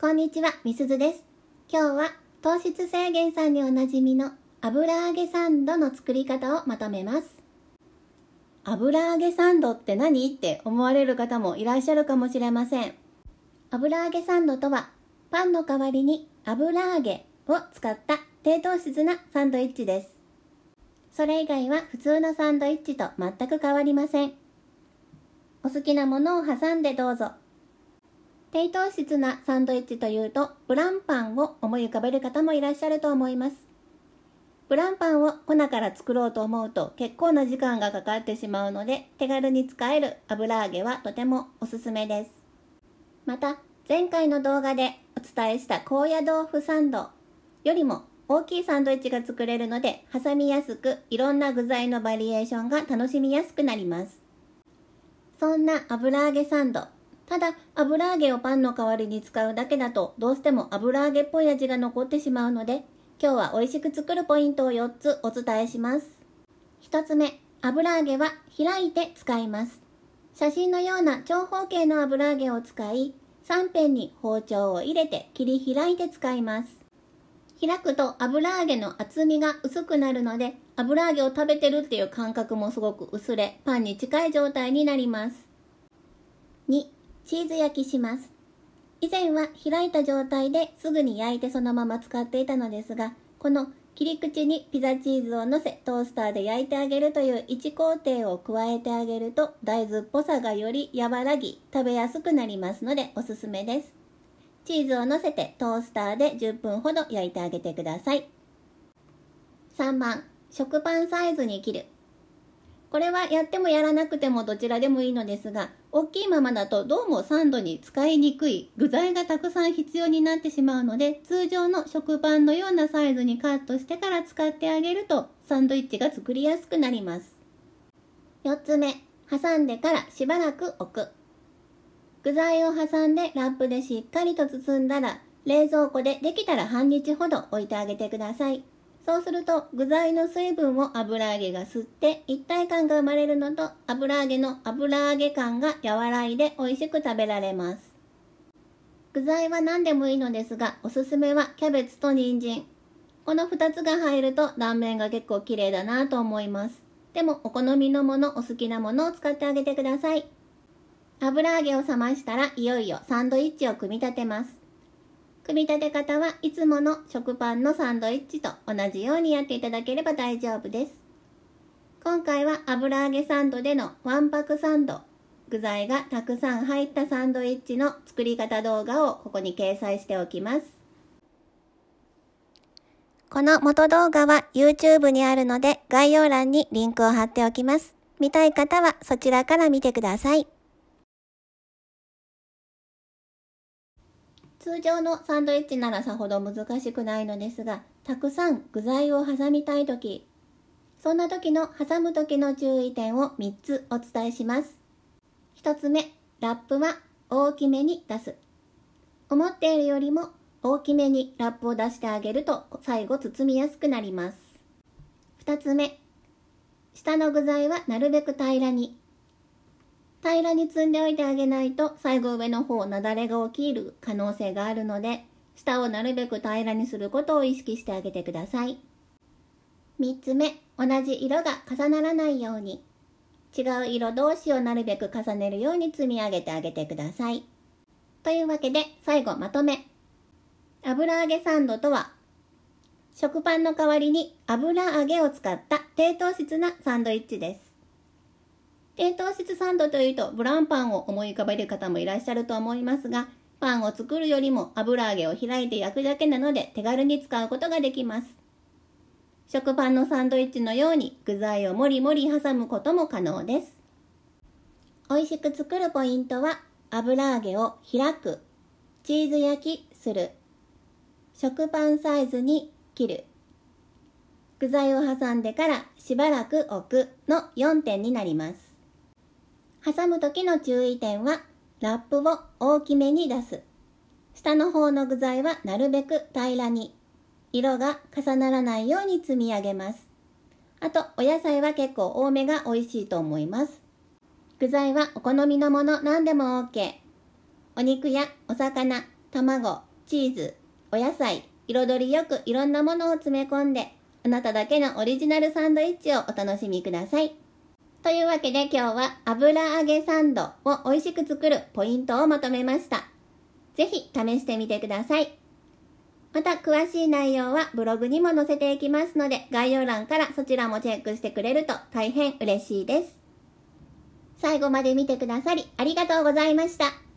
こんにちは、みすずです。今日は糖質制限さんにおなじみの油揚げサンドの作り方をまとめます。油揚げサンドって何って思われる方もいらっしゃるかもしれません。油揚げサンドとは、パンの代わりに油揚げを使った低糖質なサンドイッチです。それ以外は普通のサンドイッチと全く変わりません。お好きなものを挟んでどうぞ。低糖質なサンドイッチというとブランパンを思い浮かべる方もいらっしゃると思いますブランパンを粉から作ろうと思うと結構な時間がかかってしまうので手軽に使える油揚げはとてもおすすめですまた前回の動画でお伝えした高野豆腐サンドよりも大きいサンドイッチが作れるので挟みやすくいろんな具材のバリエーションが楽しみやすくなりますそんな油揚げサンドただ油揚げをパンの代わりに使うだけだとどうしても油揚げっぽい味が残ってしまうので今日は美味しく作るポイントを4つお伝えします1つ目油揚げは開いて使います写真のような長方形の油揚げを使い3辺に包丁を入れて切り開いて使います開くと油揚げの厚みが薄くなるので油揚げを食べてるっていう感覚もすごく薄れパンに近い状態になります2チーズ焼きします。以前は開いた状態ですぐに焼いてそのまま使っていたのですが、この切り口にピザチーズをのせトースターで焼いてあげるという1工程を加えてあげると大豆っぽさがより和らぎ食べやすくなりますのでおすすめです。チーズをのせてトースターで10分ほど焼いてあげてください。3番、食パンサイズに切る。これはやってもやらなくてもどちらでもいいのですが大きいままだとどうもサンドに使いにくい具材がたくさん必要になってしまうので通常の食パンのようなサイズにカットしてから使ってあげるとサンドイッチが作りやすくなります4つ目挟んでからしばらく置く具材を挟んでラップでしっかりと包んだら冷蔵庫でできたら半日ほど置いてあげてくださいそうすると具材の水分を油揚げが吸って一体感が生まれるのと油揚げの油揚げ感が和らいで美味しく食べられます。具材は何でもいいのですがおすすめはキャベツと人参。この2つが入ると断面が結構綺麗だなと思います。でもお好みのものお好きなものを使ってあげてください。油揚げを冷ましたらいよいよサンドイッチを組み立てます。組み立て方はいつもの食パンのサンドイッチと同じようにやっていただければ大丈夫です。今回は油揚げサンドでのわんぱくサンド、具材がたくさん入ったサンドイッチの作り方動画をここに掲載しておきます。この元動画は YouTube にあるので概要欄にリンクを貼っておきます。見たい方はそちらから見てください。通常のサンドイッチならさほど難しくないのですがたくさん具材を挟みたい時そんな時の挟む時の注意点を3つお伝えします1つ目ラップは大きめに出す思っているよりも大きめにラップを出してあげると最後包みやすくなります2つ目下の具材はなるべく平らに平らに積んでおいてあげないと最後上の方雪崩が起きる可能性があるので下をなるべく平らにすることを意識してあげてください3つ目同じ色が重ならないように違う色同士をなるべく重ねるように積み上げてあげてくださいというわけで最後まとめ油揚げサンドとは食パンの代わりに油揚げを使った低糖質なサンドイッチです低糖質サンドというとブランパンを思い浮かべる方もいらっしゃると思いますがパンを作るよりも油揚げを開いて焼くだけなので手軽に使うことができます食パンのサンドイッチのように具材をもりもり挟むことも可能です美味しく作るポイントは油揚げを開くチーズ焼きする食パンサイズに切る具材を挟んでからしばらく置くの4点になります挟む時の注意点は、ラップを大きめに出す。下の方の具材はなるべく平らに。色が重ならないように積み上げます。あと、お野菜は結構多めが美味しいと思います。具材はお好みのもの何でも OK。お肉やお魚、卵、チーズ、お野菜、彩りよくいろんなものを詰め込んで、あなただけのオリジナルサンドイッチをお楽しみください。というわけで今日は油揚げサンドを美味しく作るポイントをまとめました。ぜひ試してみてください。また詳しい内容はブログにも載せていきますので概要欄からそちらもチェックしてくれると大変嬉しいです。最後まで見てくださりありがとうございました。